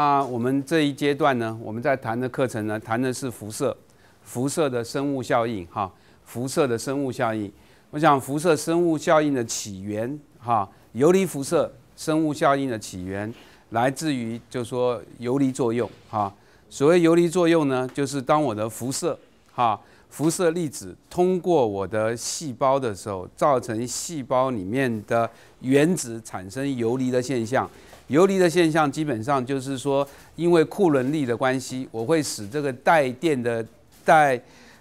那我们这一阶段呢，我们在谈的课程呢，谈的是辐射，辐射的生物效应哈，辐射的生物效应，我想辐射生物效应的起源哈，游离辐射生物效应的起源来自于就是说游离作用哈，所谓游离作用呢，就是当我的辐射哈，辐射粒子通过我的细胞的时候，造成细胞里面的原子产生游离的现象。游离的现象基本上就是说，因为库仑力的关系，我会使这个带电的带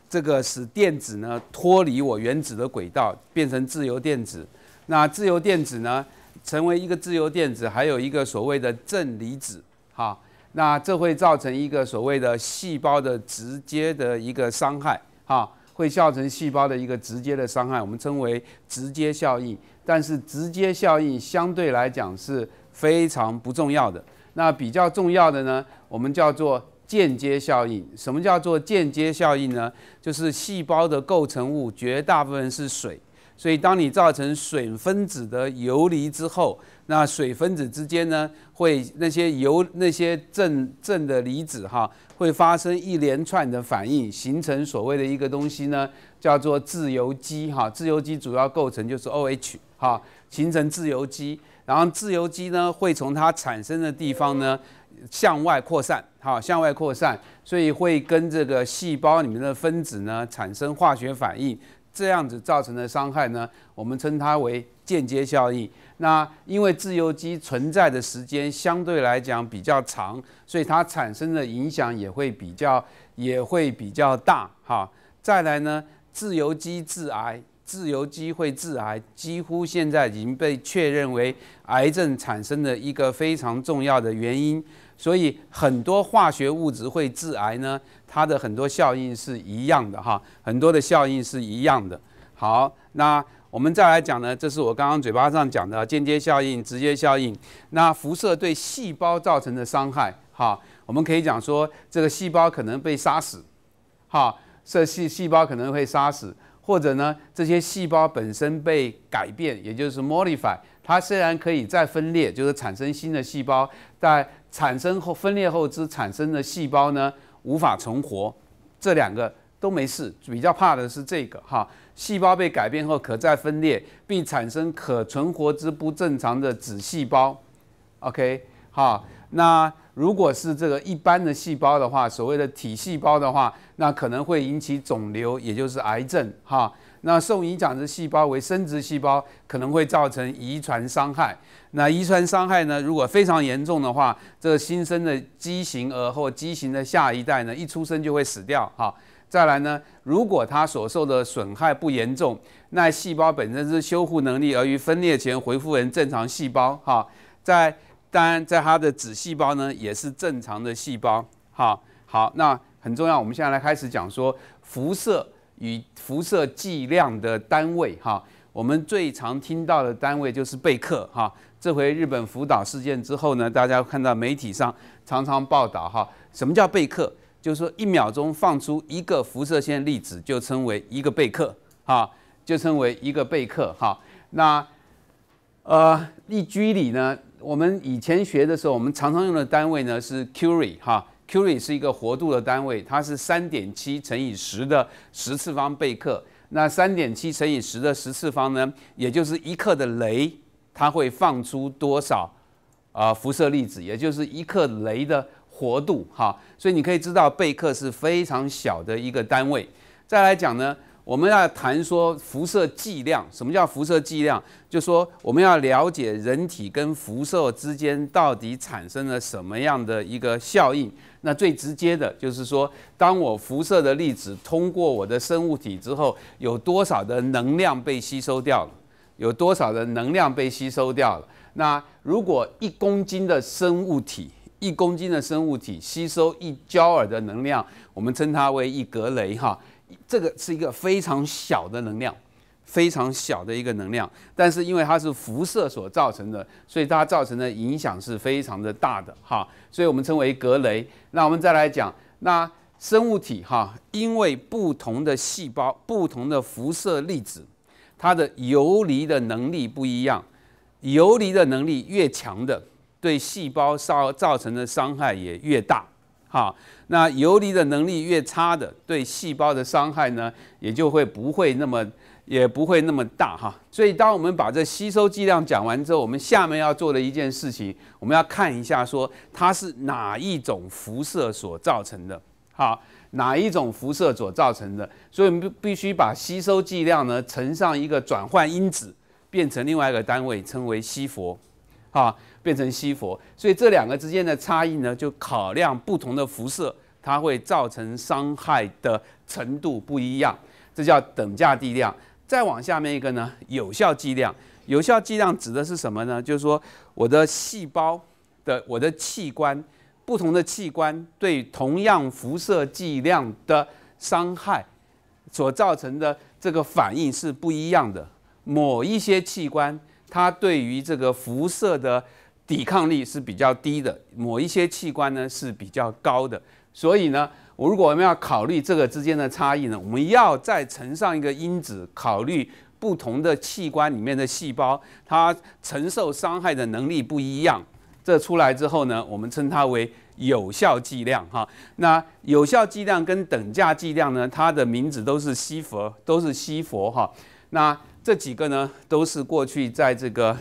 这个使电子呢脱离我原子的轨道，变成自由电子。那自由电子呢，成为一个自由电子，还有一个所谓的正离子，哈。那这会造成一个所谓的细胞的直接的一个伤害，哈，会造成细胞的一个直接的伤害，我们称为直接效应。但是直接效应相对来讲是。非常不重要的，那比较重要的呢？我们叫做间接效应。什么叫做间接效应呢？就是细胞的构成物绝大部分是水，所以当你造成水分子的游离之后，那水分子之间呢，会那些游那些正正的离子哈，会发生一连串的反应，形成所谓的一个东西呢，叫做自由基哈。自由基主要构成就是 O H 哈，形成自由基。然后自由基呢，会从它产生的地方呢，向外扩散，哈，向外扩散，所以会跟这个细胞里面的分子呢产生化学反应，这样子造成的伤害呢，我们称它为间接效应。那因为自由基存在的时间相对来讲比较长，所以它产生的影响也会比较也会比较大，哈。再来呢，自由基致癌。自由基会致癌，几乎现在已经被确认为癌症产生的一个非常重要的原因。所以很多化学物质会致癌呢，它的很多效应是一样的哈，很多的效应是一样的。好，那我们再来讲呢，这是我刚刚嘴巴上讲的间接效应、直接效应。那辐射对细胞造成的伤害，哈，我们可以讲说这个细胞可能被杀死，哈，色细细胞可能会杀死。或者呢，这些细胞本身被改变，也就是 modify，它虽然可以再分裂，就是产生新的细胞，但产生后分裂后之产生的细胞呢，无法存活。这两个都没事，比较怕的是这个哈，细胞被改变后可再分裂，并产生可存活之不正常的子细胞。OK，好，那。如果是这个一般的细胞的话，所谓的体细胞的话，那可能会引起肿瘤，也就是癌症。哈，那受影响的细胞为生殖细胞，可能会造成遗传伤害。那遗传伤害呢？如果非常严重的话，这新生的畸形儿或畸形的下一代呢，一出生就会死掉。哈，再来呢，如果它所受的损害不严重，那细胞本身是修复能力，而于分裂前恢复成正常细胞。哈，在。当然，在它的子细胞呢，也是正常的细胞。哈，好，那很重要。我们现在来开始讲说，辐射与辐射剂量的单位。哈，我们最常听到的单位就是贝克。哈，这回日本福岛事件之后呢，大家看到媒体上常常报道。哈，什么叫贝克？就是说一秒钟放出一个辐射线粒子，就称为一个贝克。哈，就称为一个贝克。哈，那呃，一居里呢？我们以前学的时候，我们常常用的单位呢是 curie 哈，curie 是一个活度的单位，它是三点七乘以十的十次方贝克。那三点七乘以十的十次方呢，也就是一克的镭，它会放出多少啊辐射粒子？也就是一克镭的活度哈。所以你可以知道贝克是非常小的一个单位。再来讲呢。我们要谈说辐射剂量，什么叫辐射剂量？就说我们要了解人体跟辐射之间到底产生了什么样的一个效应。那最直接的就是说，当我辐射的粒子通过我的生物体之后，有多少的能量被吸收掉了？有多少的能量被吸收掉了？那如果一公斤的生物体，一公斤的生物体吸收一焦耳的能量，我们称它为一格雷哈。这个是一个非常小的能量，非常小的一个能量，但是因为它是辐射所造成的，所以它造成的影响是非常的大的哈，所以我们称为格雷。那我们再来讲，那生物体哈，因为不同的细胞、不同的辐射粒子，它的游离的能力不一样，游离的能力越强的，对细胞造造成的伤害也越大。好，那游离的能力越差的，对细胞的伤害呢，也就会不会那么，也不会那么大哈。所以，当我们把这吸收剂量讲完之后，我们下面要做的一件事情，我们要看一下说它是哪一种辐射所造成的，好，哪一种辐射所造成的。所以，我们必须把吸收剂量呢乘上一个转换因子，变成另外一个单位，称为吸佛，好。变成西佛，所以这两个之间的差异呢，就考量不同的辐射，它会造成伤害的程度不一样，这叫等价剂量。再往下面一个呢，有效剂量。有效剂量指的是什么呢？就是说，我的细胞的、我的器官，不同的器官对同样辐射剂量的伤害所造成的这个反应是不一样的。某一些器官它对于这个辐射的抵抗力是比较低的，某一些器官呢是比较高的，所以呢，我如果我们要考虑这个之间的差异呢，我们要再乘上一个因子，考虑不同的器官里面的细胞它承受伤害的能力不一样，这出来之后呢，我们称它为有效剂量哈。那有效剂量跟等价剂量呢，它的名字都是西佛，都是西佛哈。那这几个呢，都是过去在这个，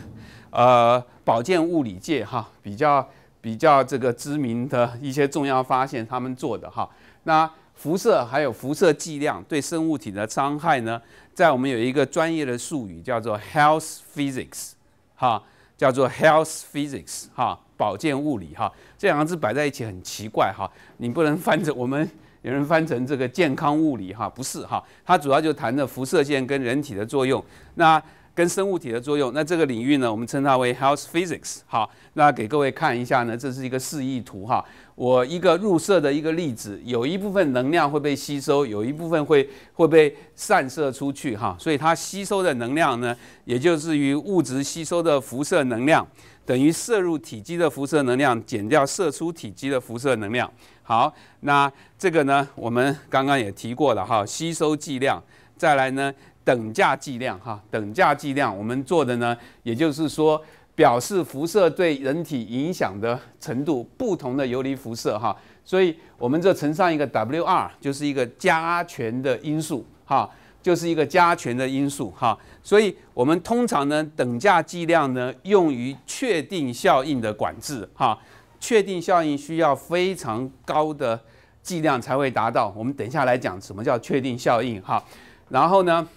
呃。保健物理界哈，比较比较这个知名的一些重要发现，他们做的哈。那辐射还有辐射剂量对生物体的伤害呢，在我们有一个专业的术语叫做 health physics 哈，叫做 health physics 哈，保健物理哈，这两个字摆在一起很奇怪哈。你不能翻成我们有人翻成这个健康物理哈，不是哈，它主要就谈的辐射线跟人体的作用。那跟生物体的作用，那这个领域呢，我们称它为 health physics。好，那给各位看一下呢，这是一个示意图哈。我一个入射的一个粒子，有一部分能量会被吸收，有一部分会会被散射出去哈。所以它吸收的能量呢，也就是于物质吸收的辐射能量等于摄入体积的辐射能量减掉射出体积的辐射能量。好，那这个呢，我们刚刚也提过了哈，吸收剂量。再来呢？等价剂量哈，等价剂量我们做的呢，也就是说表示辐射对人体影响的程度，不同的游离辐射哈，所以我们这乘上一个 W R，就是一个加权的因素哈，就是一个加权的因素哈，所以我们通常呢，等价剂量呢用于确定效应的管制哈，确定效应需要非常高的剂量才会达到，我们等下来讲什么叫确定效应哈，然后呢。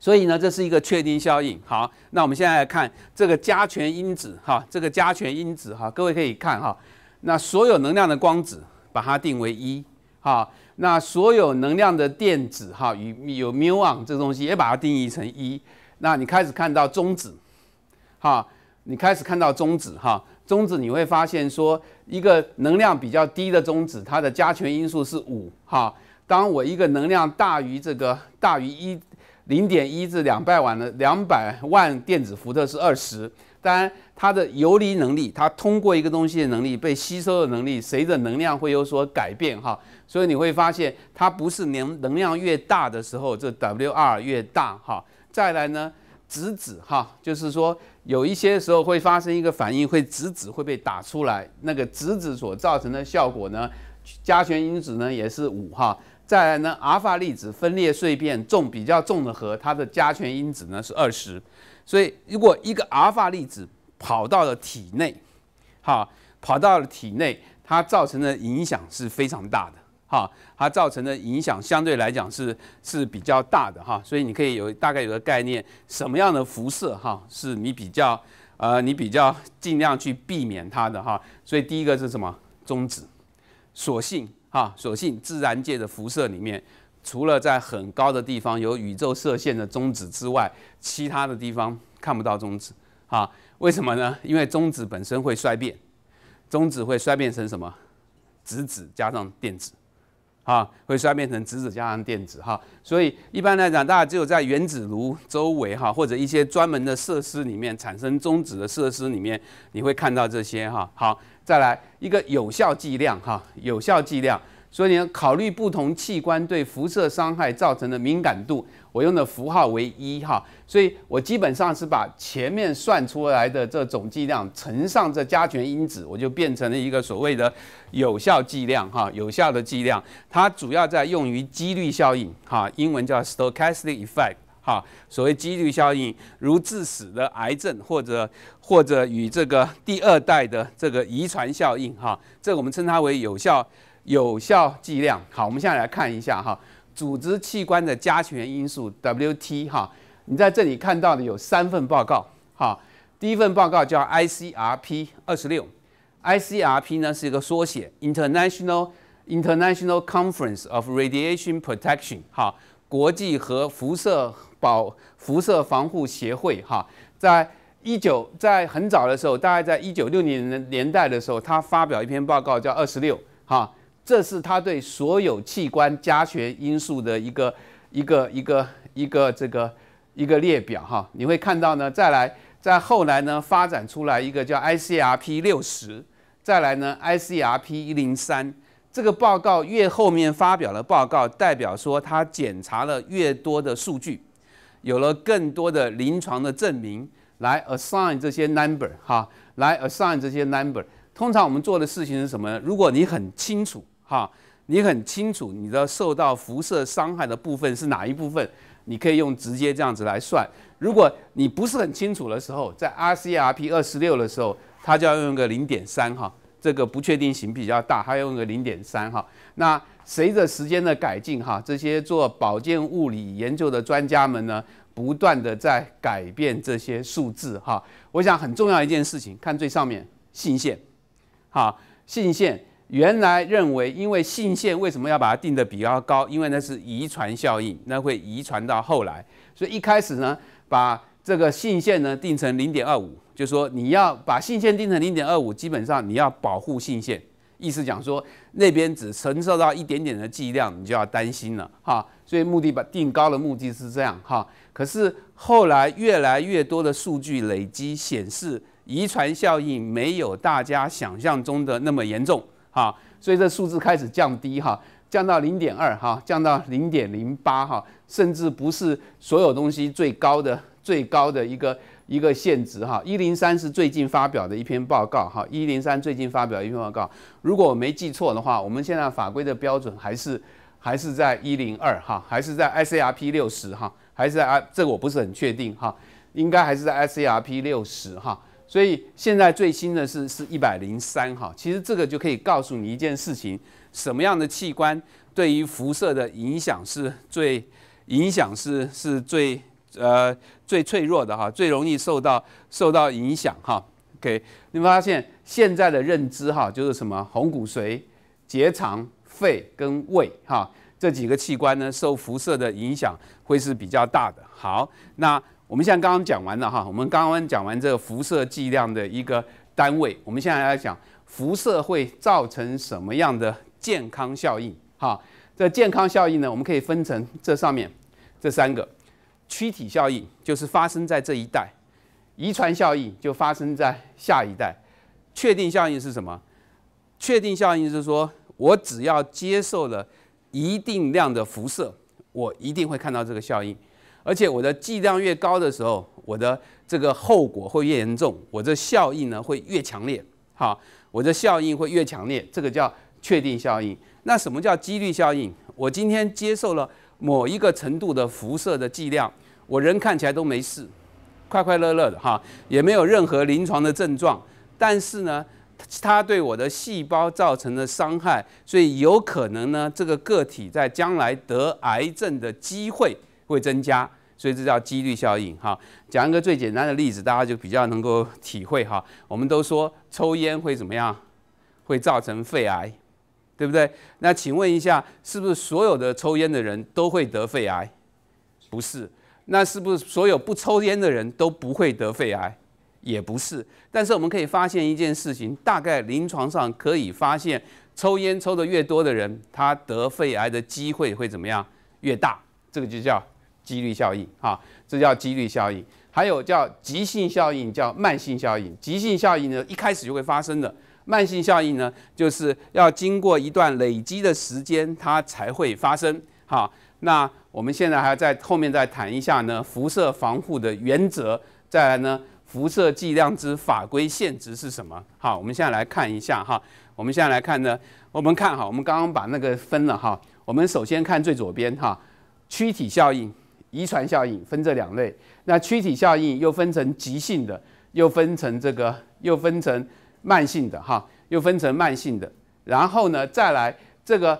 所以呢，这是一个确定效应。好，那我们现在来看这个加权因子哈，这个加权因子哈，各位可以看哈。那所有能量的光子，把它定为一哈。那所有能量的电子哈与有 m u o 这个东西，也把它定义成一。那你开始看到中子哈，你开始看到中子哈，中子你会发现说，一个能量比较低的中子，它的加权因素是五哈。当我一个能量大于这个大于一。零点一至两百瓦的两百万电子伏特是二十，当然它的游离能力，它通过一个东西的能力被吸收的能力，随着能量会有所改变哈，所以你会发现它不是能能量越大的时候这 WR 越大哈。再来呢，质子哈，就是说有一些时候会发生一个反应，会质子会被打出来，那个质子所造成的效果呢，加权因子呢也是五哈。再来呢，阿尔法粒子分裂碎片重比较重的核，它的加权因子呢是二十，所以如果一个阿尔法粒子跑到了体内，哈，跑到了体内，它造成的影响是非常大的，哈，它造成的影响相对来讲是是比较大的，哈，所以你可以有大概有个概念，什么样的辐射哈是你比较呃你比较尽量去避免它的哈，所以第一个是什么中子，索性。哈，所幸自然界的辐射里面，除了在很高的地方有宇宙射线的中子之外，其他的地方看不到中子。哈，为什么呢？因为中子本身会衰变，中子会衰变成什么？质子加上电子。啊，会衰变成质子加上电子。哈，所以一般来讲，大家只有在原子炉周围哈，或者一些专门的设施里面产生中子的设施里面，你会看到这些哈。好。再来一个有效剂量，哈，有效剂量。所以你要考虑不同器官对辐射伤害造成的敏感度，我用的符号为一，哈，所以我基本上是把前面算出来的这总剂量乘上这加权因子，我就变成了一个所谓的有效剂量，哈，有效的剂量。它主要在用于几率效应，哈，英文叫 stochastic effect。哈，所谓几率效应，如致死的癌症或者或者与这个第二代的这个遗传效应，哈，这我们称它为有效有效剂量。好，我们现在来看一下哈，组织器官的加权因素 WT 哈，你在这里看到的有三份报告，哈，第一份报告叫 ICRP 二十六，ICRP 呢是一个缩写，International International Conference of Radiation Protection，哈，国际核辐射。保辐射防护协会哈，在一九在很早的时候，大概在一九六零年代的时候，他发表一篇报告叫二十六哈，这是他对所有器官加权因素的一个一个一个一个这个一个列表哈。你会看到呢，再来在后来呢发展出来一个叫 ICRP 六十，再来呢 ICRP 一零三这个报告越后面发表的报告，代表说他检查了越多的数据。有了更多的临床的证明，来 assign 这些 number 哈，来 assign 这些 number。通常我们做的事情是什么呢？如果你很清楚哈，你很清楚你的受到辐射伤害的部分是哪一部分，你可以用直接这样子来算。如果你不是很清楚的时候，在 RCRP 二十六的时候，它就要用个零点三哈，这个不确定性比较大，它用个零点三哈。那随着时间的改进，哈，这些做保健物理研究的专家们呢，不断的在改变这些数字，哈。我想很重要一件事情，看最上面信线，哈，信线原来认为，因为信线为什么要把它定的比较高？因为那是遗传效应，那会遗传到后来，所以一开始呢，把这个信线呢定成0.25，就说你要把信线定成0.25，基本上你要保护信线。意思讲说，那边只承受到一点点的剂量，你就要担心了哈。所以目的把定高的目的是这样哈。可是后来越来越多的数据累积显示，遗传效应没有大家想象中的那么严重哈。所以这数字开始降低哈，降到零点二哈，降到零点零八哈，甚至不是所有东西最高的最高的一个。一个限值哈，一零三是最近发表的一篇报告哈，一零三最近发表一篇报告，如果我没记错的话，我们现在法规的标准还是还是在一零二哈，还是在 ICRP 六十哈，还是在 I，这个我不是很确定哈，应该还是在 ICRP 六十哈，所以现在最新的是是一百零三哈，其实这个就可以告诉你一件事情，什么样的器官对于辐射的影响是最影响是是最。呃，最脆弱的哈，最容易受到受到影响哈。OK，你发现现在的认知哈，就是什么红骨髓、结肠、肺跟胃哈这几个器官呢，受辐射的影响会是比较大的。好，那我们现在刚刚讲完了哈，我们刚刚讲完这个辐射剂量的一个单位，我们现在来讲辐射会造成什么样的健康效应哈？这健康效应呢，我们可以分成这上面这三个。躯体效应就是发生在这一代，遗传效应就发生在下一代。确定效应是什么？确定效应是说我只要接受了一定量的辐射，我一定会看到这个效应，而且我的剂量越高的时候，我的这个后果会越严重，我的效应呢会越强烈。好，我的效应会越强烈，这个叫确定效应。那什么叫几率效应？我今天接受了。某一个程度的辐射的剂量，我人看起来都没事，快快乐乐的哈，也没有任何临床的症状。但是呢，它对我的细胞造成的伤害，所以有可能呢，这个个体在将来得癌症的机会会增加。所以这叫几率效应哈。讲一个最简单的例子，大家就比较能够体会哈。我们都说抽烟会怎么样，会造成肺癌。对不对？那请问一下，是不是所有的抽烟的人都会得肺癌？不是。那是不是所有不抽烟的人都不会得肺癌？也不是。但是我们可以发现一件事情，大概临床上可以发现，抽烟抽的越多的人，他得肺癌的机会会怎么样？越大。这个就叫几率效应啊，这叫几率效应。还有叫急性效应，叫慢性效应。急性效应呢，一开始就会发生的。慢性效应呢，就是要经过一段累积的时间，它才会发生。好，那我们现在还要在后面再谈一下呢，辐射防护的原则。再来呢，辐射剂量之法规限值是什么？好，我们现在来看一下哈。我们现在来看呢，我们看哈，我们刚刚把那个分了哈。我们首先看最左边哈，躯体效应、遗传效应分这两类。那躯体效应又分成急性的，又分成这个，又分成。慢性的哈，又分成慢性的，然后呢再来这个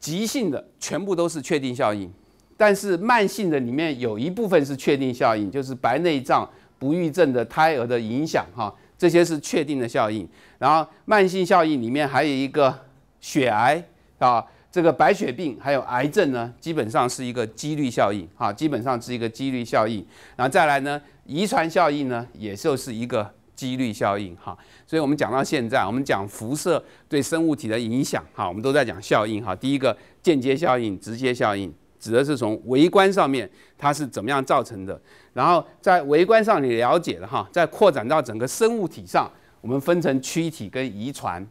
急性的，全部都是确定效应。但是慢性的里面有一部分是确定效应，就是白内障、不育症的胎儿的影响哈，这些是确定的效应。然后慢性效应里面还有一个血癌啊，这个白血病还有癌症呢，基本上是一个几率效应啊，基本上是一个几率效应。然后再来呢，遗传效应呢，也就是一个。几率效应哈，所以我们讲到现在，我们讲辐射对生物体的影响哈，我们都在讲效应哈。第一个间接效应、直接效应，指的是从微观上面它是怎么样造成的。然后在微观上你了解了哈，在扩展到整个生物体上，我们分成躯体跟遗传。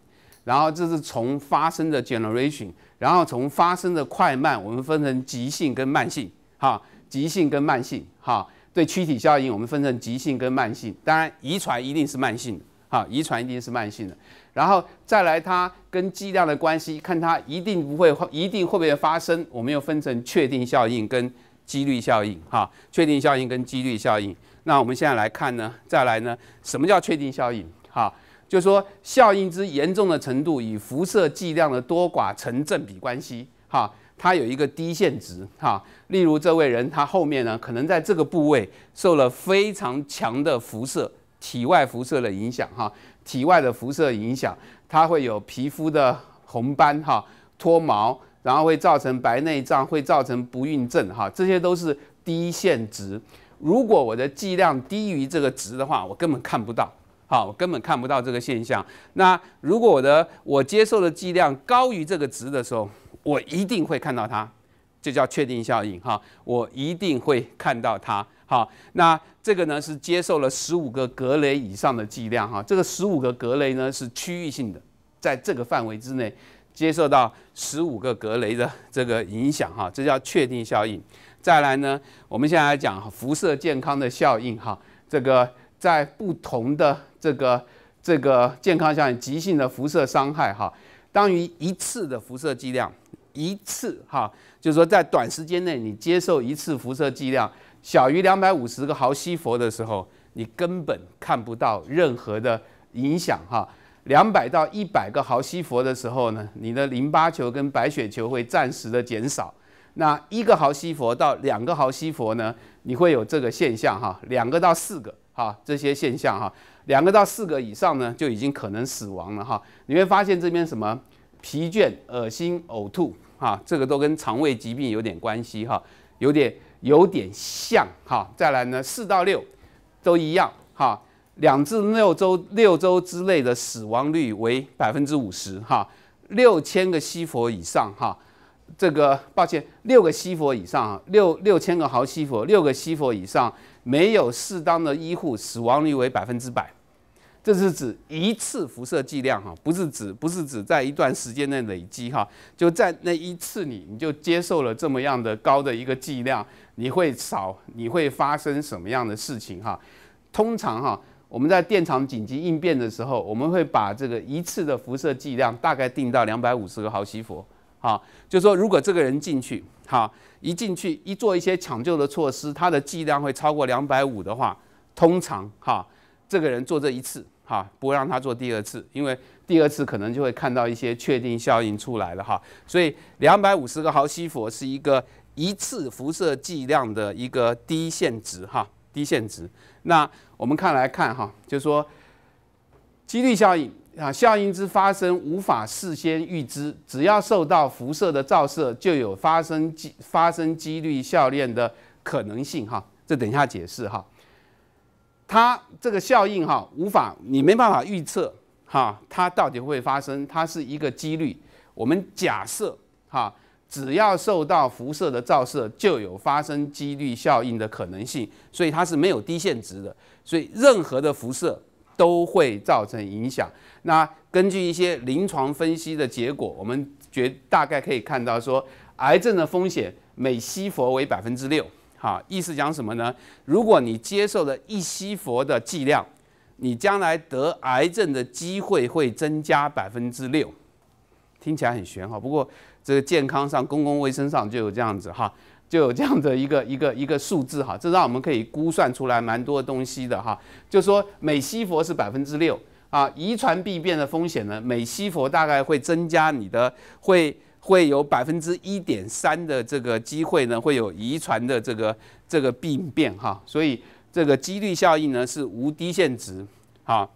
然后这是从发生的 generation，然后从发生的快慢，我们分成急性跟慢性哈，急性跟慢性哈。对躯体效应，我们分成急性跟慢性。当然，遗传一定是慢性的，哈，遗传一定是慢性的。然后再来，它跟剂量的关系，看它一定不会，一定会不会发生，我们又分成确定效应跟几率效应，哈，确定效应跟几率效应。那我们现在来看呢，再来呢，什么叫确定效应？哈，就是说效应之严重的程度与辐射剂量的多寡成正比关系，哈。它有一个低限值哈，例如这位人，他后面呢，可能在这个部位受了非常强的辐射、体外辐射的影响哈，体外的辐射影响，它会有皮肤的红斑哈、脱毛，然后会造成白内障，会造成不孕症哈，这些都是低限值。如果我的剂量低于这个值的话，我根本看不到，好，我根本看不到这个现象。那如果我的我接受的剂量高于这个值的时候，我一定会看到它，这叫确定效应哈。我一定会看到它。好，那这个呢是接受了十五个格雷以上的剂量哈。这个十五个格雷呢是区域性的，在这个范围之内接受到十五个格雷的这个影响哈，这叫确定效应。再来呢，我们现在讲辐射健康的效应哈。这个在不同的这个这个健康效应，急性的辐射伤害哈，当于一次的辐射剂量。一次哈，就是说在短时间内你接受一次辐射剂量小于两百五十个毫西弗的时候，你根本看不到任何的影响哈。两百到一百个毫西弗的时候呢，你的淋巴球跟白血球会暂时的减少。那一个毫西弗到两个毫西弗呢，你会有这个现象哈。两个到四个哈，这些现象哈。两个到四个以上呢，就已经可能死亡了哈。你会发现这边什么？疲倦、恶心、呕吐，哈，这个都跟肠胃疾病有点关系，哈，有点有点像，哈。再来呢，四到六，都一样，哈。两至六周，六周之内的死亡率为百分之五十，哈。六千个西佛以上，哈，这个抱歉，六个西佛以上，六六千个毫西佛，六个西佛以上，没有适当的医护，死亡率为百分之百。这是指一次辐射剂量哈，不是指不是指在一段时间内累积哈，就在那一次你你就接受了这么样的高的一个剂量，你会少你会发生什么样的事情哈？通常哈，我们在电厂紧急应变的时候，我们会把这个一次的辐射剂量大概定到两百五十个毫西弗哈，就说如果这个人进去哈，一进去一做一些抢救的措施，他的剂量会超过两百五的话，通常哈，这个人做这一次。哈，不会让他做第二次，因为第二次可能就会看到一些确定效应出来了哈。所以两百五十个毫西弗是一个一次辐射剂量的一个低限值哈，低限值。那我们看来看哈，就是说几率效应啊，效应之发生无法事先预知，只要受到辐射的照射，就有发生机发生几率效应的可能性哈。这等一下解释哈。它这个效应哈，无法你没办法预测哈，它到底会发生，它是一个几率。我们假设哈，只要受到辐射的照射，就有发生几率效应的可能性，所以它是没有低限值的。所以任何的辐射都会造成影响。那根据一些临床分析的结果，我们觉大概可以看到说，癌症的风险每西佛为百分之六。哈，意思讲什么呢？如果你接受了一西佛的剂量，你将来得癌症的机会会增加百分之六，听起来很玄哈。不过这个健康上、公共卫生上就有这样子哈，就有这样的一个一个一个数字哈，这让我们可以估算出来蛮多东西的哈。就说每西佛是百分之六啊，遗传病变的风险呢，每西佛大概会增加你的会。会有百分之一点三的这个机会呢，会有遗传的这个这个病变哈，所以这个几率效应呢是无低限值，好，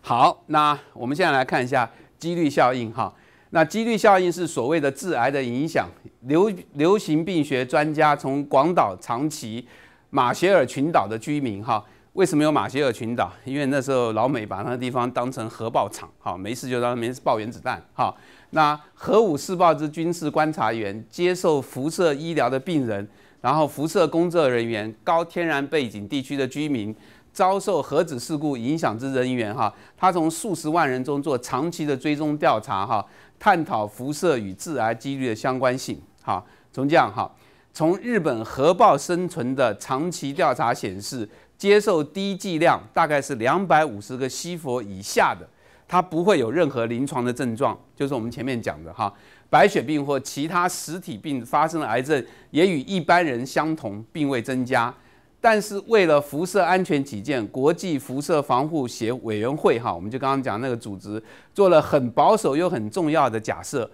好，那我们现在来看一下几率效应哈，那几率效应是所谓的致癌的影响。流流行病学专家从广岛、长崎、马歇尔群岛的居民哈，为什么有马歇尔群岛？因为那时候老美把那个地方当成核爆场，哈，没事就当那边爆原子弹，哈。那核武试爆之军事观察员，接受辐射医疗的病人，然后辐射工作人员、高天然背景地区的居民，遭受核子事故影响之人员，哈，他从数十万人中做长期的追踪调查，哈，探讨辐射与致癌几率的相关性，哈，从这样哈，从日本核爆生存的长期调查显示，接受低剂量，大概是两百五十个西佛以下的。它不会有任何临床的症状，就是我们前面讲的哈，白血病或其他实体病发生的癌症也与一般人相同，并未增加。但是为了辐射安全起见，国际辐射防护协委员会哈，我们就刚刚讲那个组织做了很保守又很重要的假设：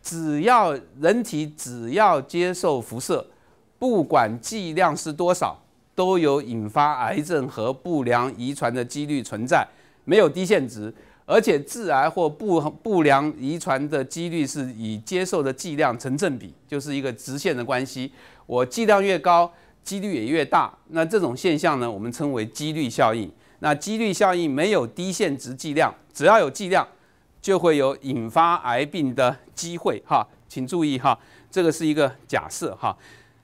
只要人体只要接受辐射，不管剂量是多少，都有引发癌症和不良遗传的几率存在，没有低限值。而且致癌或不不良遗传的几率是以接受的剂量成正比，就是一个直线的关系。我剂量越高，几率也越大。那这种现象呢，我们称为几率效应。那几率效应没有低限值剂量，只要有剂量，就会有引发癌病的机会。哈，请注意哈，这个是一个假设哈。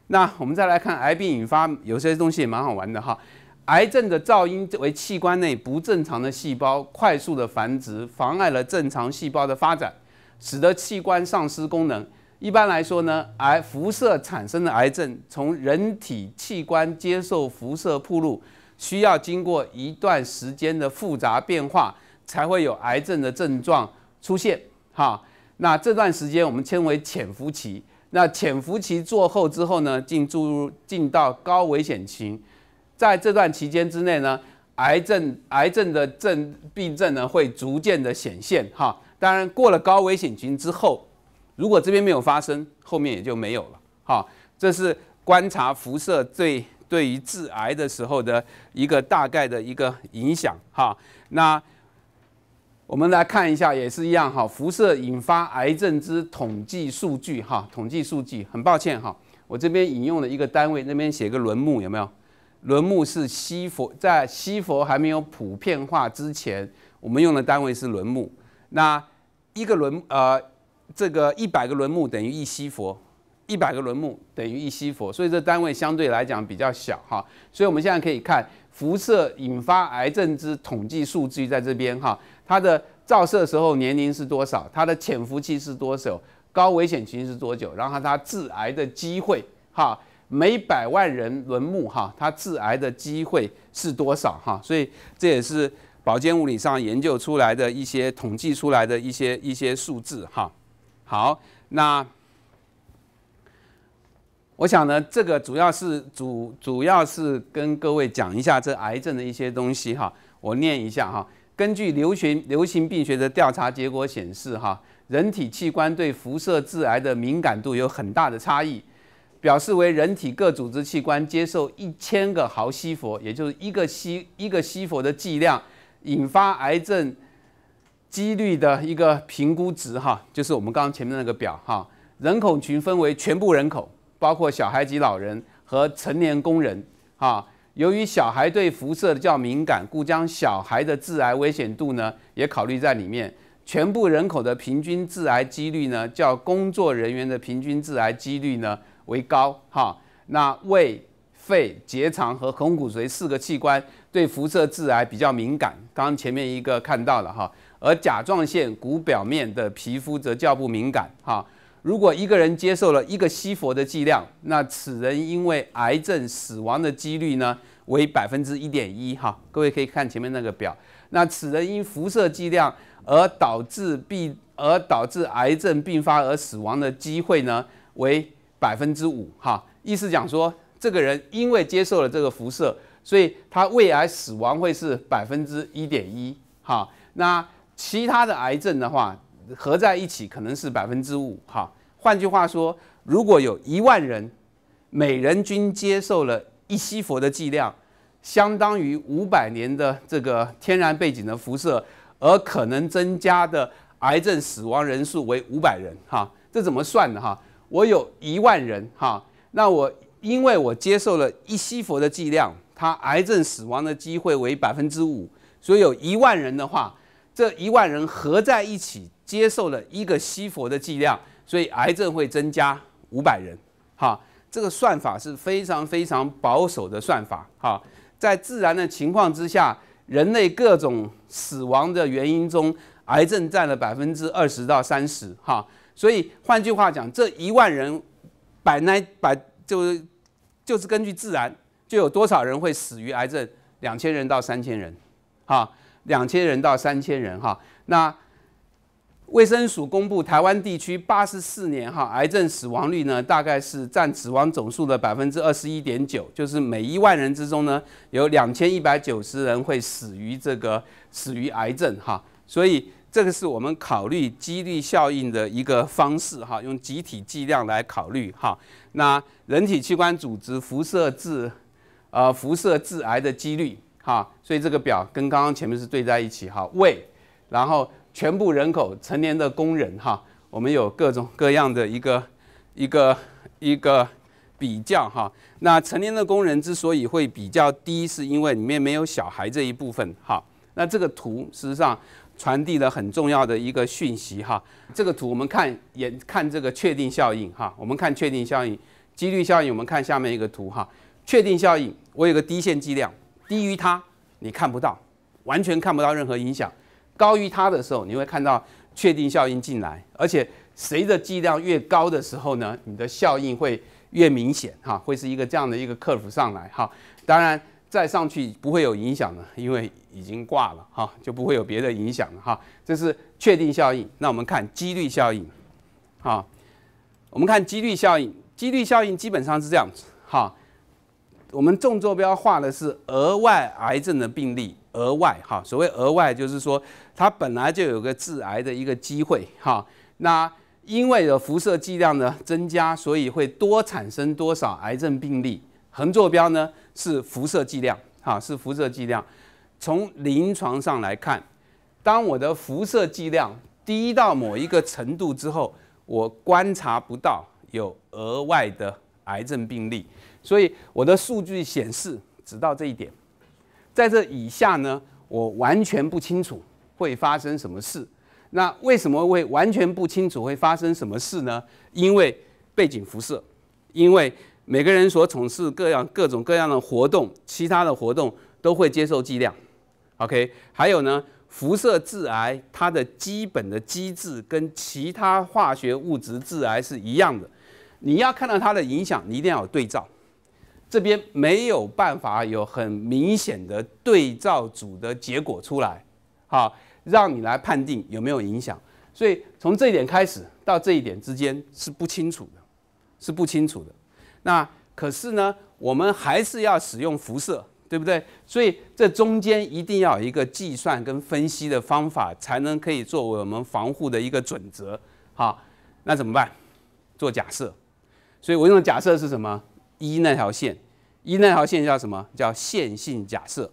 那我们再来看癌病引发，有些东西也蛮好玩的哈。癌症的噪音为器官内不正常的细胞快速的繁殖，妨碍了正常细胞的发展，使得器官丧失功能。一般来说呢，癌辐射产生的癌症，从人体器官接受辐射铺路，需要经过一段时间的复杂变化，才会有癌症的症状出现。哈，那这段时间我们称为潜伏期。那潜伏期做后之后呢，进入进到高危险情。在这段期间之内呢，癌症癌症的症病症呢会逐渐的显现哈。当然过了高危险群之后，如果这边没有发生，后面也就没有了哈。这是观察辐射最。对于致癌的时候的一个大概的一个影响哈。那我们来看一下，也是一样哈。辐射引发癌症之统计数据哈，统计数据很抱歉哈，我这边引用了一个单位，那边写个轮目有没有？伦木是西佛，在西佛还没有普遍化之前，我们用的单位是伦木。那一个伦呃，这个一百个伦木等于一西佛，一百个伦木等于一西佛，所以这单位相对来讲比较小哈。所以我们现在可以看辐射引发癌症之统计数据在这边哈，它的照射时候年龄是多少，它的潜伏期是多少，高危险期是多久，然后它致癌的机会哈。每百万人轮目哈，它致癌的机会是多少哈？所以这也是保健物理上研究出来的一些统计出来的一些一些数字哈。好，那我想呢，这个主要是主主要是跟各位讲一下这癌症的一些东西哈。我念一下哈，根据流行流行病学的调查结果显示哈，人体器官对辐射致癌的敏感度有很大的差异。表示为人体各组织器官接受一千个毫西弗，也就是一个西一个西弗的剂量，引发癌症几率的一个评估值哈，就是我们刚刚前面那个表哈。人口群分为全部人口，包括小孩及老人和成年工人哈。由于小孩对辐射的较敏感，故将小孩的致癌危险度呢也考虑在里面。全部人口的平均致癌几率呢，叫工作人员的平均致癌几率呢。为高哈，那胃、肺、结肠和横骨髓四个器官对辐射致癌比较敏感。刚刚前面一个看到了哈，而甲状腺、骨表面的皮肤则较不敏感哈。如果一个人接受了一个西佛的剂量，那此人因为癌症死亡的几率呢为百分之一点一哈。各位可以看前面那个表，那此人因辐射剂量而导致病而导致癌症并发而死亡的机会呢为。百分之五哈，意思讲说，这个人因为接受了这个辐射，所以他胃癌死亡会是百分之一点一哈。那其他的癌症的话，合在一起可能是百分之五哈。换句话说，如果有一万人，每人均接受了一西佛的剂量，相当于五百年的这个天然背景的辐射，而可能增加的癌症死亡人数为五百人哈。这怎么算的哈？我有一万人哈，那我因为我接受了一西佛的剂量，它癌症死亡的机会为百分之五，所以有一万人的话，这一万人合在一起接受了一个西佛的剂量，所以癌症会增加五百人哈。这个算法是非常非常保守的算法哈，在自然的情况之下，人类各种死亡的原因中，癌症占了百分之二十到三十哈。所以，换句话讲，这一万人百乃百就是就是根据自然，就有多少人会死于癌症？两千人到三千人，哈，两千人到三千人，哈。那卫生署公布台湾地区八十四年哈癌症死亡率呢，大概是占死亡总数的百分之二十一点九，就是每一万人之中呢，有两千一百九十人会死于这个死于癌症，哈。所以。这个是我们考虑几率效应的一个方式哈，用集体剂量来考虑哈。那人体器官组织辐射致呃辐射致癌的几率哈，所以这个表跟刚刚前面是对在一起哈。胃，然后全部人口成年的工人哈，我们有各种各样的一个一个一个比较哈。那成年的工人之所以会比较低，是因为里面没有小孩这一部分哈。那这个图事实上。传递了很重要的一个讯息哈，这个图我们看，也看这个确定效应哈，我们看确定效应、几率效应，我们看下面一个图哈。确定效应，我有个低线剂量，低于它你看不到，完全看不到任何影响；高于它的时候，你会看到确定效应进来，而且随着剂量越高的时候呢，你的效应会越明显哈，会是一个这样的一个克服上来哈。当然。再上去不会有影响了，因为已经挂了哈，就不会有别的影响了哈。这是确定效应。那我们看几率效应，哈，我们看几率效应。几率效应基本上是这样子哈。我们纵坐标画的是额外癌症的病例，额外哈，所谓额外就是说它本来就有个致癌的一个机会哈。那因为有辐射剂量的增加，所以会多产生多少癌症病例。横坐标呢？是辐射剂量哈，是辐射剂量。从临床上来看，当我的辐射剂量低到某一个程度之后，我观察不到有额外的癌症病例，所以我的数据显示只到这一点。在这以下呢，我完全不清楚会发生什么事。那为什么会完全不清楚会发生什么事呢？因为背景辐射，因为。每个人所从事各样各种各样的活动，其他的活动都会接受剂量。OK，还有呢，辐射致癌它的基本的机制跟其他化学物质致癌是一样的。你要看到它的影响，你一定要有对照。这边没有办法有很明显的对照组的结果出来，好，让你来判定有没有影响。所以从这一点开始到这一点之间是不清楚的，是不清楚的。那可是呢，我们还是要使用辐射，对不对？所以这中间一定要有一个计算跟分析的方法，才能可以作为我们防护的一个准则。好，那怎么办？做假设。所以我用的假设是什么？一那条线，一那条线叫什么叫线性假设？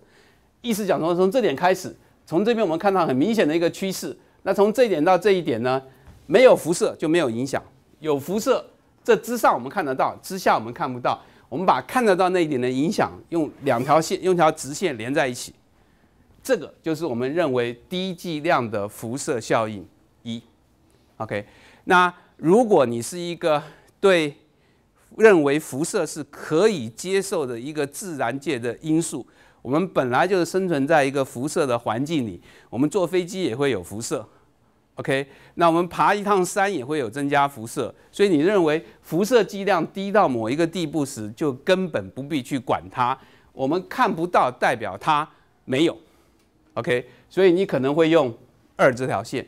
意思讲从从这点开始，从这边我们看到很明显的一个趋势。那从这点到这一点呢，没有辐射就没有影响，有辐射。这之上我们看得到，之下我们看不到。我们把看得到那一点的影响，用两条线，用条直线连在一起。这个就是我们认为低剂量的辐射效应一。OK，那如果你是一个对认为辐射是可以接受的一个自然界的因素，我们本来就是生存在一个辐射的环境里，我们坐飞机也会有辐射。OK，那我们爬一趟山也会有增加辐射，所以你认为辐射剂量低到某一个地步时，就根本不必去管它。我们看不到，代表它没有。OK，所以你可能会用二这条线，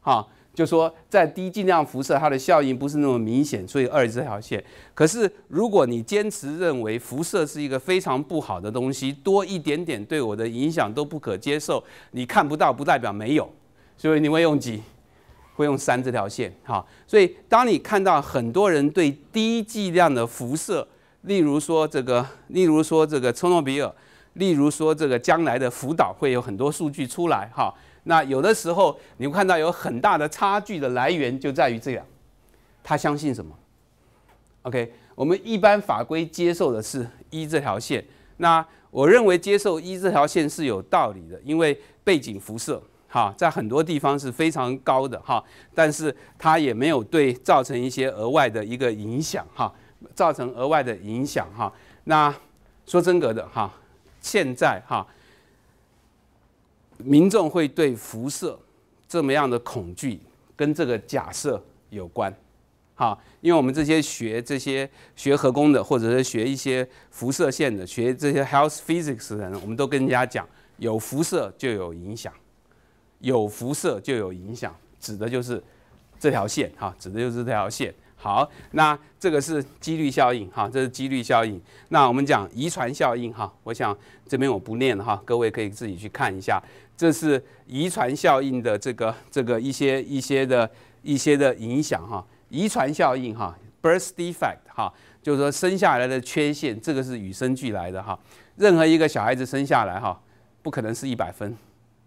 哈，就说在低剂量辐射，它的效应不是那么明显，所以二这条线。可是如果你坚持认为辐射是一个非常不好的东西，多一点点对我的影响都不可接受，你看不到不代表没有。所以你会用几，会用三这条线哈。所以当你看到很多人对低剂量的辐射，例如说这个，例如说这个切诺比尔，例如说这个将来的福岛会有很多数据出来哈。那有的时候你会看到有很大的差距的来源就在于这样，他相信什么？OK，我们一般法规接受的是一这条线。那我认为接受一这条线是有道理的，因为背景辐射。哈，在很多地方是非常高的哈，但是它也没有对造成一些额外的一个影响哈，造成额外的影响哈。那说真格的哈，现在哈，民众会对辐射这么样的恐惧，跟这个假设有关哈，因为我们这些学这些学核工的，或者是学一些辐射线的，学这些 health physics 的人，我们都跟人家讲，有辐射就有影响。有辐射就有影响，指的就是这条线哈，指的就是这条线。好，那这个是几率效应哈，这是几率效应。那我们讲遗传效应哈，我想这边我不念了哈，各位可以自己去看一下，这是遗传效应的这个这个一些一些的一些的影响哈。遗传效应哈，birth defect 哈，就是说生下来的缺陷，这个是与生俱来的哈。任何一个小孩子生下来哈，不可能是一百分。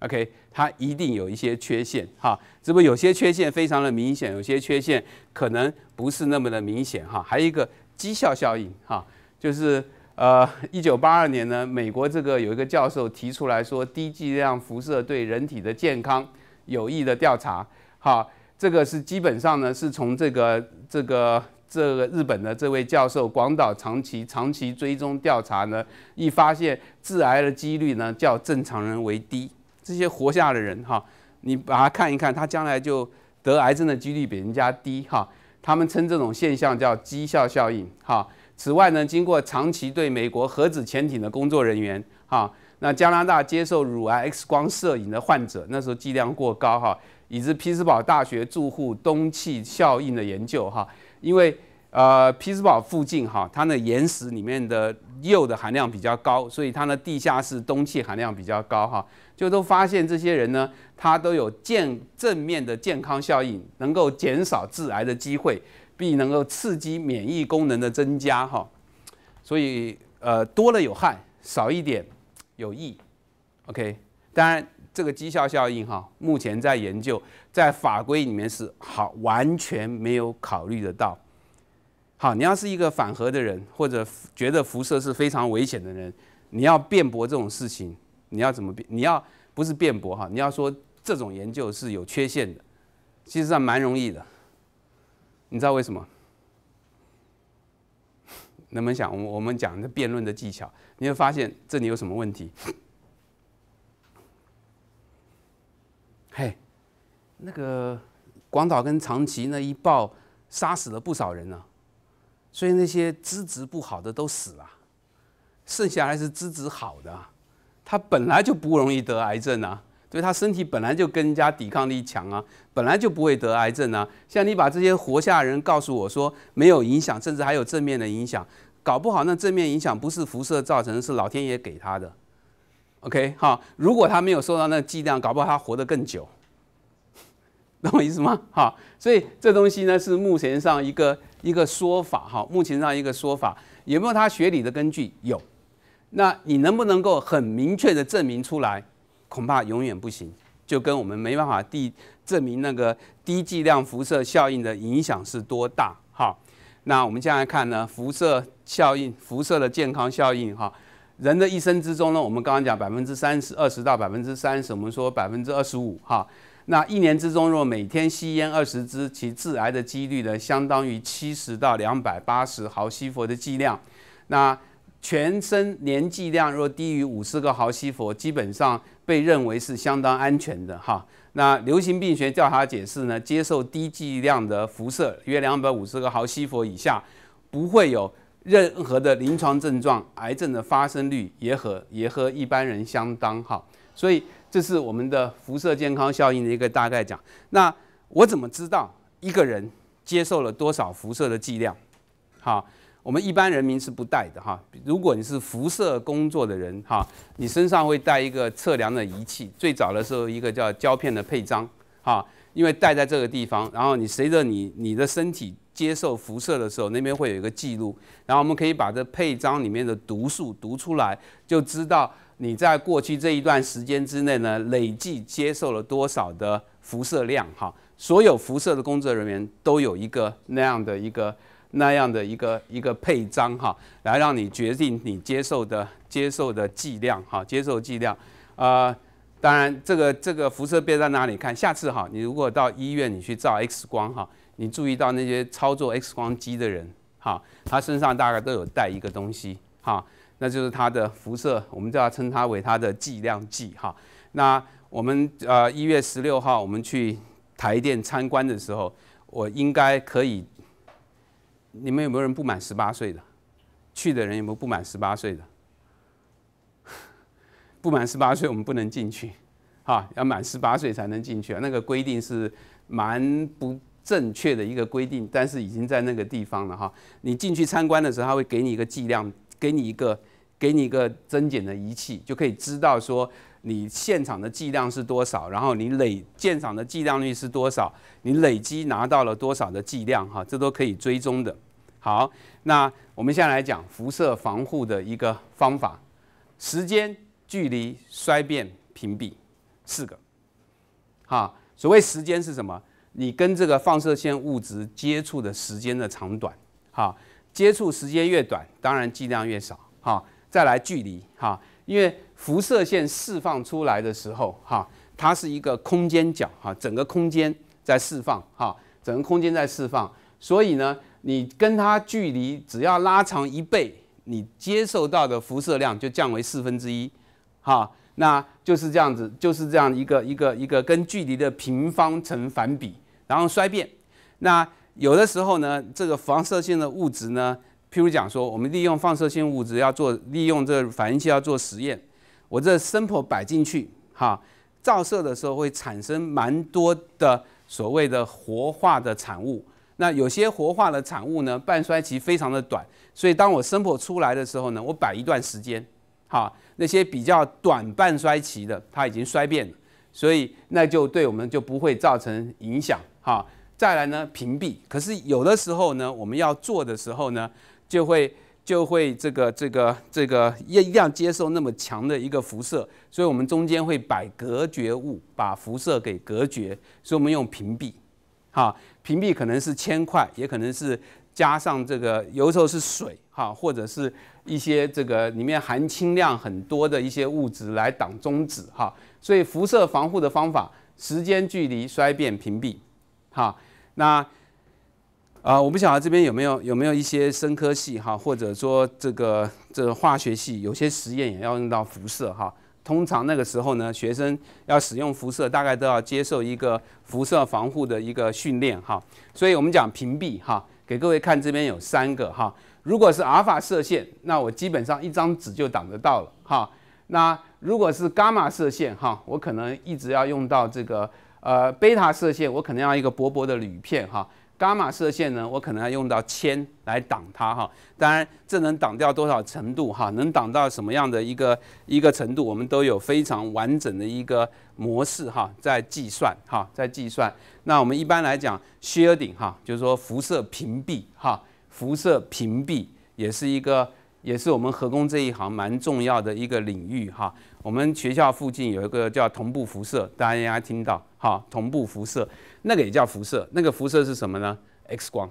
OK，它一定有一些缺陷哈。只不过有些缺陷非常的明显，有些缺陷可能不是那么的明显哈。还有一个绩效效应哈，就是呃，一九八二年呢，美国这个有一个教授提出来说，低剂量辐射对人体的健康有益的调查哈。这个是基本上呢，是从这个这个这个日本的这位教授广岛长期长期追踪调查呢，一发现致癌的几率呢，较正常人为低。这些活下的人哈，你把他看一看，他将来就得癌症的几率比人家低哈。他们称这种现象叫“绩效效应”哈。此外呢，经过长期对美国核子潜艇的工作人员哈，那加拿大接受乳癌 X 光摄影的患者，那时候剂量过高哈，以及匹兹堡大学住户冬气效应的研究哈。因为呃，匹兹堡附近哈，它的岩石里面的铀的含量比较高，所以它的地下室冬气含量比较高哈。就都发现这些人呢，他都有健正面的健康效应，能够减少致癌的机会，并能够刺激免疫功能的增加哈。所以呃多了有害，少一点有益。OK，当然这个绩效效应哈，目前在研究，在法规里面是好完全没有考虑得到。好，你要是一个反核的人，或者觉得辐射是非常危险的人，你要辩驳这种事情。你要怎么辩？你要不是辩驳哈，你要说这种研究是有缺陷的，其实上蛮容易的。你知道为什么？能不能想？我们我们讲的辩论的技巧，你会发现这里有什么问题？嘿，那个广岛跟长崎那一爆，杀死了不少人呢，所以那些资质不好的都死了，剩下来是资质好的。他本来就不容易得癌症啊，对他身体本来就更加抵抗力强啊，本来就不会得癌症啊。像你把这些活下人告诉我说没有影响，甚至还有正面的影响，搞不好那正面影响不是辐射造成，是老天爷给他的。OK，好，如果他没有受到那剂量，搞不好他活得更久，懂我意思吗？好，所以这东西呢是目前上一个一个说法哈，目前上一个说法有没有他学理的根据？有。那你能不能够很明确的证明出来？恐怕永远不行，就跟我们没办法第证明那个低剂量辐射效应的影响是多大哈。那我们现在看呢，辐射效应、辐射的健康效应哈。人的一生之中呢，我们刚刚讲百分之三十二十到百分之三十，我们说百分之二十五哈。那一年之中，若每天吸烟二十支，其致癌的几率呢，相当于七十到两百八十毫西弗的剂量。那全身年剂量若低于五十个毫西弗，基本上被认为是相当安全的哈。那流行病学调查解释呢，接受低剂量的辐射，约两百五十个毫西弗以下，不会有任何的临床症状，癌症的发生率也和也和一般人相当哈。所以这是我们的辐射健康效应的一个大概讲。那我怎么知道一个人接受了多少辐射的剂量？好。我们一般人民是不带的哈。如果你是辐射工作的人哈，你身上会带一个测量的仪器。最早的时候，一个叫胶片的配章哈，因为带在这个地方，然后你随着你你的身体接受辐射的时候，那边会有一个记录，然后我们可以把这配章里面的毒素读出来，就知道你在过去这一段时间之内呢累计接受了多少的辐射量哈。所有辐射的工作人员都有一个那样的一个。那样的一个一个配章哈，来让你决定你接受的接受的剂量哈，接受剂量，啊，当然这个这个辐射变在哪里看？下次哈，你如果到医院你去照 X 光哈，你注意到那些操作 X 光机的人哈，他身上大概都有带一个东西哈，那就是它的辐射，我们叫要称它为它的剂量计哈。那我们呃一月十六号我们去台电参观的时候，我应该可以。你们有没有人不满十八岁的？去的人有没有不满十八岁的？不满十八岁我们不能进去，哈，要满十八岁才能进去啊。那个规定是蛮不正确的一个规定，但是已经在那个地方了哈。你进去参观的时候，他会给你一个计量，给你一个给你一个增减的仪器，就可以知道说。你现场的剂量是多少？然后你累建厂的剂量率是多少？你累积拿到了多少的剂量？哈，这都可以追踪的。好，那我们现在来讲辐射防护的一个方法：时间、距离、衰变、屏蔽，四个。哈，所谓时间是什么？你跟这个放射线物质接触的时间的长短。哈，接触时间越短，当然剂量越少。哈，再来距离。哈，因为辐射线释放出来的时候，哈，它是一个空间角，哈，整个空间在释放，哈，整个空间在释放，所以呢，你跟它距离只要拉长一倍，你接受到的辐射量就降为四分之一，哈，那就是这样子，就是这样一个一个一个跟距离的平方成反比，然后衰变。那有的时候呢，这个放射性的物质呢，譬如讲说，我们利用放射性物质要做利用这反应器要做实验。我这 sample 摆进去，哈，照射的时候会产生蛮多的所谓的活化的产物。那有些活化的产物呢，半衰期非常的短，所以当我 sample 出来的时候呢，我摆一段时间，哈，那些比较短半衰期的它已经衰变了，所以那就对我们就不会造成影响，哈。再来呢，屏蔽。可是有的时候呢，我们要做的时候呢，就会。就会这个这个这个一定要接受那么强的一个辐射，所以我们中间会摆隔绝物，把辐射给隔绝。所以我们用屏蔽，哈，屏蔽可能是铅块，也可能是加上这个有时候是水，哈，或者是一些这个里面含氢量很多的一些物质来挡中子，哈。所以辐射防护的方法，时间、距离、衰变、屏蔽，哈。那啊，我不晓得这边有没有有没有一些生科系哈，或者说这个这个化学系有些实验也要用到辐射哈。通常那个时候呢，学生要使用辐射，大概都要接受一个辐射防护的一个训练哈。所以我们讲屏蔽哈，给各位看这边有三个哈。如果是阿尔法射线，那我基本上一张纸就挡得到了哈。那如果是伽马射线哈，我可能一直要用到这个呃贝塔射线，我可能要一个薄薄的铝片哈。伽马射线呢，我可能要用到铅来挡它哈。当然，这能挡掉多少程度哈？能挡到什么样的一个一个程度，我们都有非常完整的一个模式哈，在计算哈，在计算。那我们一般来讲，shielding 哈，就是说辐射屏蔽哈，辐射屏蔽也是一个也是我们核工这一行蛮重要的一个领域哈。我们学校附近有一个叫同步辐射，大家应该听到哈，同步辐射。那个也叫辐射，那个辐射是什么呢？X 光，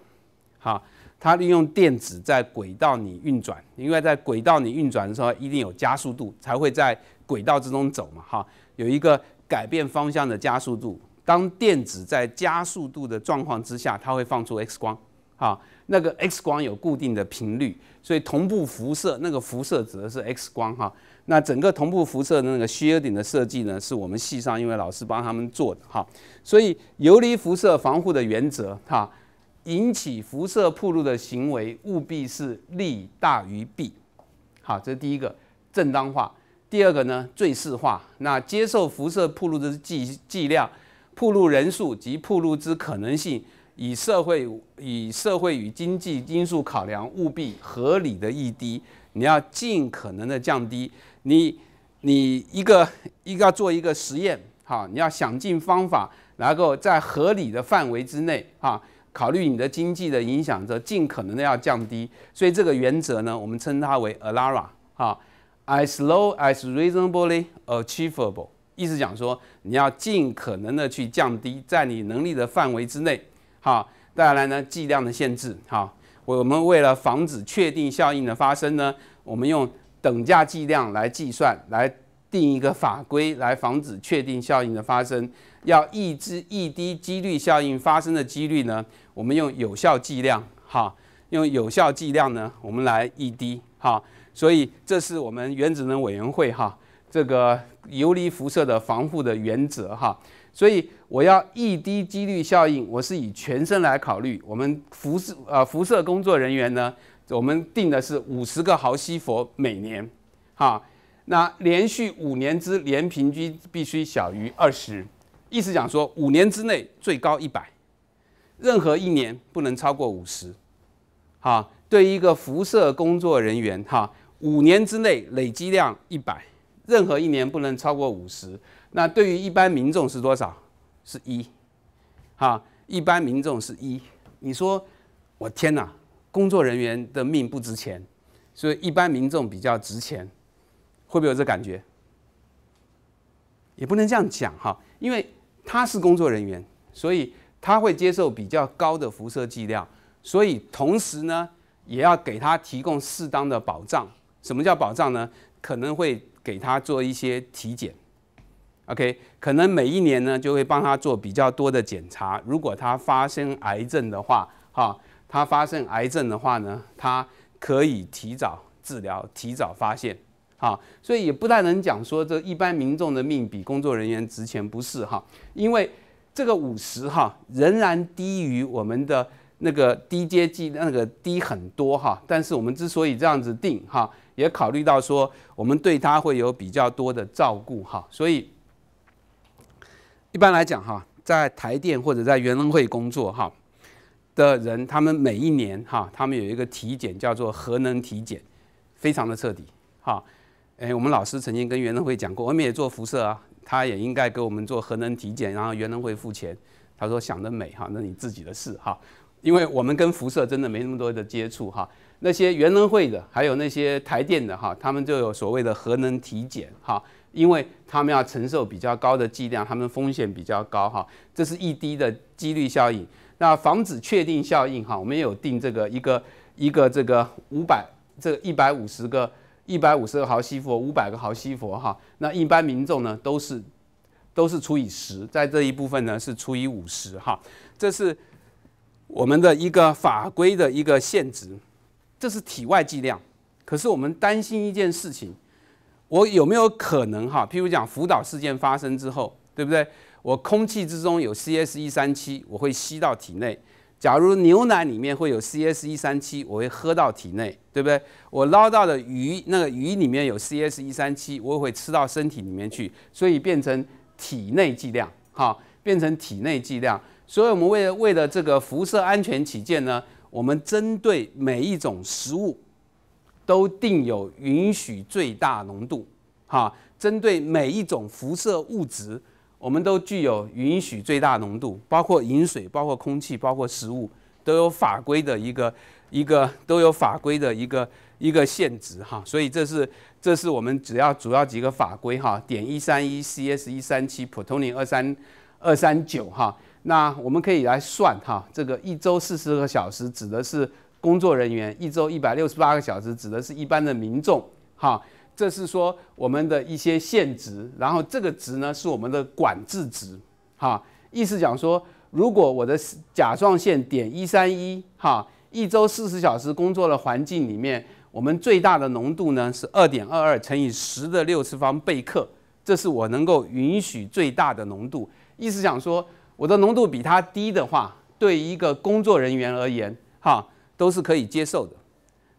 好，它利用电子在轨道里运转，因为在轨道里运转的时候一定有加速度，才会在轨道之中走嘛，哈，有一个改变方向的加速度。当电子在加速度的状况之下，它会放出 X 光。啊，那个 X 光有固定的频率，所以同步辐射那个辐射指的是 X 光哈。那整个同步辐射的那个虚儿顶的设计呢，是我们系上因为老师帮他们做的哈。所以，游离辐射防护的原则哈，引起辐射铺露的行为务必是利大于弊。好，这是第一个，正当化。第二个呢，最适化。那接受辐射铺露的剂剂量、铺露人数及铺露之可能性。以社会、以社会与经济因素考量，务必合理的一低，你要尽可能的降低。你、你一个一个要做一个实验，哈，你要想尽方法，然后在合理的范围之内，哈，考虑你的经济的影响，则尽可能的要降低。所以这个原则呢，我们称它为 alara，哈，as low as reasonably achievable，意思讲说你要尽可能的去降低，在你能力的范围之内。好，再来呢剂量的限制。好，我们为了防止确定效应的发生呢，我们用等价剂量来计算，来定一个法规来防止确定效应的发生。要抑制一低几率效应发生的几率呢，我们用有效剂量。哈，用有效剂量呢，我们来一低。哈，所以这是我们原子能委员会哈这个游离辐射的防护的原则。哈，所以。我要一低几率效应，我是以全身来考虑。我们辐射呃辐射工作人员呢，我们定的是五十个毫西弗每年，哈。那连续五年之年平均必须小于二十，意思讲说五年之内最高一百，任何一年不能超过五十，哈。对于一个辐射工作人员哈，五年之内累积量一百，任何一年不能超过五十。那对于一般民众是多少？是一，哈，一般民众是一。你说我天哪，工作人员的命不值钱，所以一般民众比较值钱，会不会有这感觉？也不能这样讲哈，因为他是工作人员，所以他会接受比较高的辐射剂量，所以同时呢，也要给他提供适当的保障。什么叫保障呢？可能会给他做一些体检。OK，可能每一年呢就会帮他做比较多的检查。如果他发生癌症的话，哈，他发生癌症的话呢，他可以提早治疗、提早发现，哈，所以也不太能讲说这一般民众的命比工作人员值钱不是哈？因为这个五十哈仍然低于我们的那个低阶级那个低很多哈。但是我们之所以这样子定哈，也考虑到说我们对他会有比较多的照顾哈，所以。一般来讲，哈，在台电或者在元能会工作，哈的人，他们每一年，哈，他们有一个体检叫做核能体检，非常的彻底，哈。哎，我们老师曾经跟元能会讲过，我们也做辐射啊，他也应该给我们做核能体检，然后元能会付钱。他说想得美，哈，那你自己的事，哈。因为我们跟辐射真的没那么多的接触，哈。那些元能会的，还有那些台电的，哈，他们就有所谓的核能体检，哈。因为他们要承受比较高的剂量，他们风险比较高哈。这是一滴的几率效应，那防止确定效应哈，我们有定这个一个一个这个五百这一百五十个一百五十个毫西弗，五百个毫西弗哈。那一般民众呢都是都是除以十，在这一部分呢是除以五十哈。这是我们的一个法规的一个限值，这是体外剂量。可是我们担心一件事情。我有没有可能哈？譬如讲福岛事件发生之后，对不对？我空气之中有 CS-137，我会吸到体内。假如牛奶里面会有 CS-137，我会喝到体内，对不对？我捞到的鱼，那个鱼里面有 CS-137，我会吃到身体里面去，所以变成体内剂量，哈，变成体内剂量。所以我们为了为了这个辐射安全起见呢，我们针对每一种食物。都定有允许最大浓度，哈，针对每一种辐射物质，我们都具有允许最大浓度，包括饮水、包括空气、包括食物，都有法规的一个一个都有法规的一个一个限值，哈，所以这是这是我们只要主要几个法规，哈，点一三一、CS 一三七、p 通零 t i n 二三二三九，哈，那我们可以来算，哈，这个一周四十个小时指的是。工作人员一周一百六十八个小时，指的是一般的民众，哈，这是说我们的一些限值。然后这个值呢是我们的管制值，哈，意思讲说，如果我的甲状腺点一三一，哈，一周四十小时工作的环境里面，我们最大的浓度呢是二点二二乘以十的六次方贝克，这是我能够允许最大的浓度。意思讲说，我的浓度比它低的话，对一个工作人员而言，哈。都是可以接受的，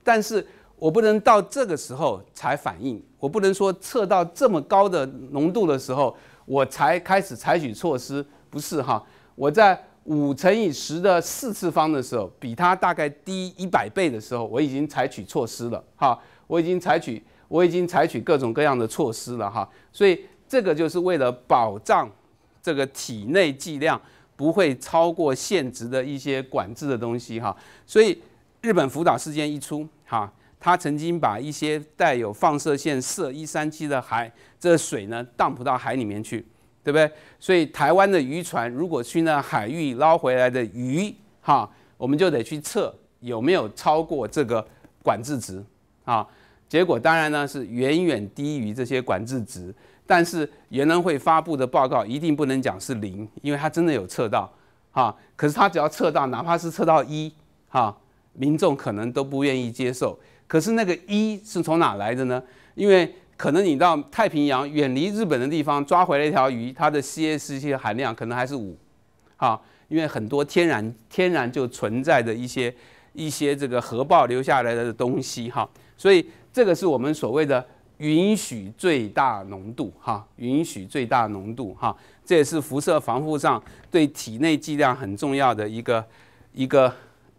但是我不能到这个时候才反应，我不能说测到这么高的浓度的时候我才开始采取措施，不是哈，我在五乘以十的四次方的时候，比它大概低一百倍的时候，我已经采取措施了哈，我已经采取我已经采取各种各样的措施了哈，所以这个就是为了保障这个体内剂量不会超过限值的一些管制的东西哈，所以。日本福岛事件一出，哈，他曾经把一些带有放射线铯一三七的海这水呢，荡补到海里面去，对不对？所以台湾的渔船如果去那海域捞回来的鱼，哈，我们就得去测有没有超过这个管制值，啊，结果当然呢是远远低于这些管制值。但是原子会发布的报告一定不能讲是零，因为它真的有测到，哈。可是它只要测到，哪怕是测到一，哈。民众可能都不愿意接受，可是那个一是从哪来的呢？因为可能你到太平洋远离日本的地方抓回来一条鱼，它的 C S C 含量可能还是五，哈，因为很多天然天然就存在的一些一些这个核爆留下来的东西，哈，所以这个是我们所谓的允许最大浓度，哈，允许最大浓度，哈，这也是辐射防护上对体内剂量很重要的一个一个。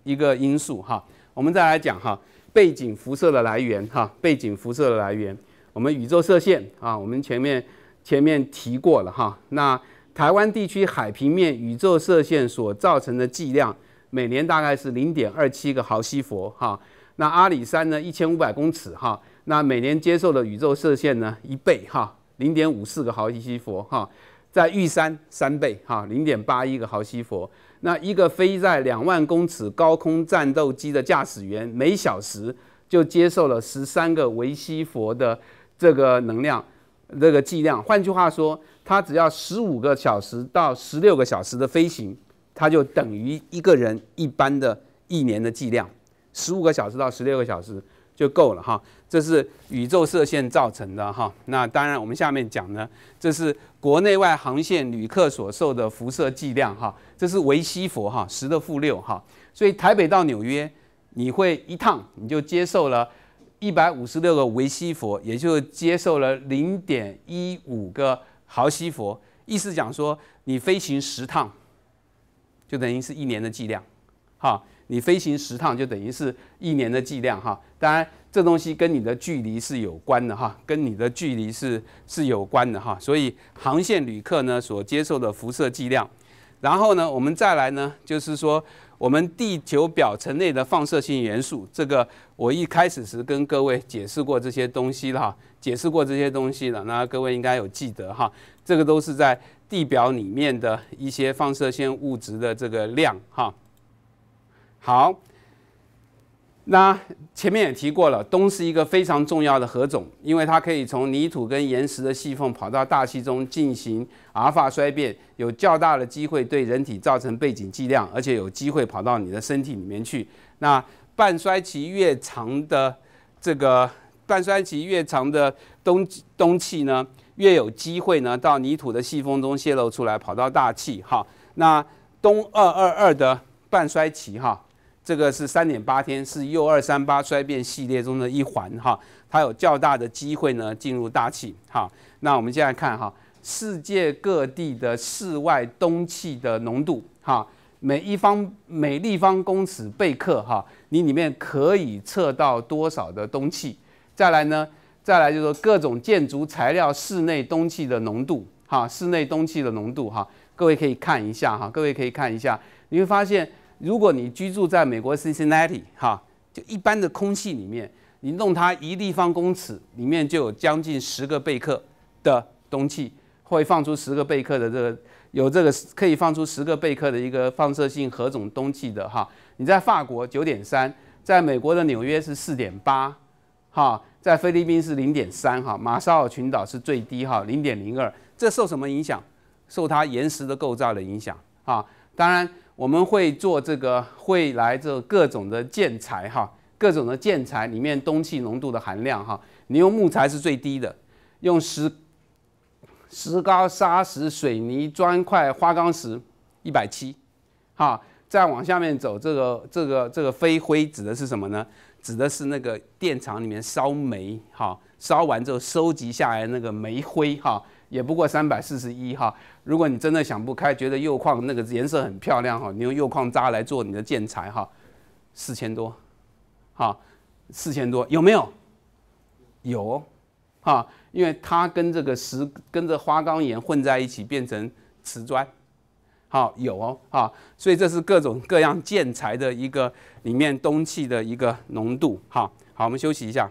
一个因素哈，我们再来讲哈，背景辐射的来源哈，背景辐射的来源，我们宇宙射线啊，我们前面前面提过了哈。那台湾地区海平面宇宙射线所造成的剂量，每年大概是零点二七个毫西弗哈。那阿里山呢，一千五百公尺哈，那每年接受的宇宙射线呢一倍哈，零点五四个毫西弗哈，在玉山三倍哈，零点八一个毫西弗。那一个飞在两万公尺高空战斗机的驾驶员，每小时就接受了十三个维西佛的这个能量，这个剂量。换句话说，他只要十五个小时到十六个小时的飞行，他就等于一个人一般的一年的剂量。十五个小时到十六个小时就够了哈，这是宇宙射线造成的哈。那当然，我们下面讲呢，这是。国内外航线旅客所受的辐射剂量，哈，这是维西佛，哈，十的负六，哈，所以台北到纽约，你会一趟你就接受了，一百五十六个维西佛，也就接受了零点一五个毫西佛，意思讲说，你飞行十趟，就等于是一年的剂量，哈。你飞行十趟就等于是一年的剂量哈，当然这东西跟你的距离是有关的哈，跟你的距离是是有关的哈，所以航线旅客呢所接受的辐射剂量，然后呢我们再来呢就是说我们地球表层内的放射性元素，这个我一开始是跟各位解释过这些东西了，解释过这些东西了，那各位应该有记得哈，这个都是在地表里面的一些放射性物质的这个量哈。好，那前面也提过了，氡是一个非常重要的核种，因为它可以从泥土跟岩石的细缝跑到大气中进行阿尔法衰变，有较大的机会对人体造成背景剂量，而且有机会跑到你的身体里面去。那半衰期越长的这个半衰期越长的氡氡气呢，越有机会呢到泥土的细缝中泄露出来，跑到大气哈。那氡二二二的半衰期哈。这个是三点八天，是铀二三八衰变系列中的一环哈，它有较大的机会呢进入大气哈。那我们现在看哈，世界各地的室外氡气的浓度哈，每一方每立方公尺贝克哈，你里面可以测到多少的氡气？再来呢？再来就是各种建筑材料室内氡气的浓度哈，室内氡气的浓度哈，各位可以看一下哈，各位可以看一下，你会发现。如果你居住在美国 Cincinnati，哈，就一般的空气里面，你弄它一立方公尺里面就有将近十个贝克的氡气，会放出十个贝克的这个有这个可以放出十个贝克的一个放射性核种氡气的哈。你在法国九点三，在美国的纽约是四点八，哈，在菲律宾是零点三哈，马绍尔群岛是最低哈零点零二。这受什么影响？受它岩石的构造的影响啊。当然。我们会做这个，会来这各种的建材哈，各种的建材里面氡气浓度的含量哈，你用木材是最低的，用石、石膏、砂石、水泥、砖块、花岗石，一百七，哈，再往下面走，这个这个这个飞灰指的是什么呢？指的是那个电厂里面烧煤哈，烧完之后收集下来那个煤灰哈，也不过三百四十一哈。如果你真的想不开，觉得釉矿那个颜色很漂亮哈，你用釉矿渣来做你的建材哈，四千多，哈，四千多有没有？有，哈，因为它跟这个石跟着花岗岩混在一起变成瓷砖，好有哦，哈，所以这是各种各样建材的一个里面东气的一个浓度，哈，好，我们休息一下。